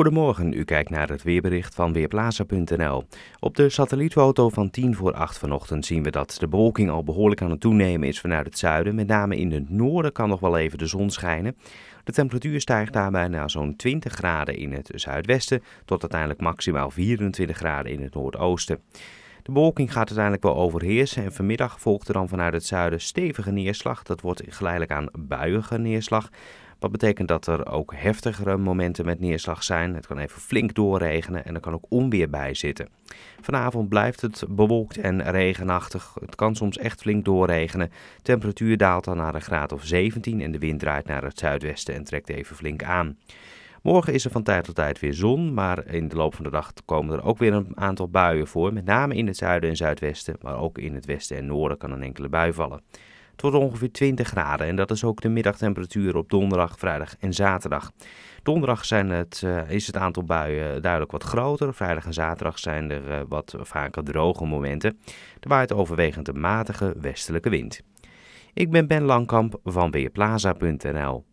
Goedemorgen, u kijkt naar het weerbericht van Weerplaza.nl. Op de satellietfoto van 10 voor 8 vanochtend zien we dat de bewolking al behoorlijk aan het toenemen is vanuit het zuiden. Met name in het noorden kan nog wel even de zon schijnen. De temperatuur stijgt daarbij naar zo'n 20 graden in het zuidwesten tot uiteindelijk maximaal 24 graden in het noordoosten. De bewolking gaat uiteindelijk wel overheersen en vanmiddag volgt er dan vanuit het zuiden stevige neerslag. Dat wordt geleidelijk aan buiige neerslag. Wat betekent dat er ook heftigere momenten met neerslag zijn. Het kan even flink doorregenen en er kan ook onweer bij zitten. Vanavond blijft het bewolkt en regenachtig. Het kan soms echt flink doorregenen. Temperatuur daalt dan naar een graad of 17 en de wind draait naar het zuidwesten en trekt even flink aan. Morgen is er van tijd tot tijd weer zon, maar in de loop van de dag komen er ook weer een aantal buien voor. Met name in het zuiden en zuidwesten, maar ook in het westen en noorden kan een enkele bui vallen tot ongeveer 20 graden. En dat is ook de middagtemperatuur op donderdag, vrijdag en zaterdag. Donderdag zijn het, eh, is het aantal buien duidelijk wat groter. Vrijdag en zaterdag zijn er eh, wat vaker droge momenten. Er waait overwegend een matige westelijke wind. Ik ben Ben Langkamp van Weerplaza.nl.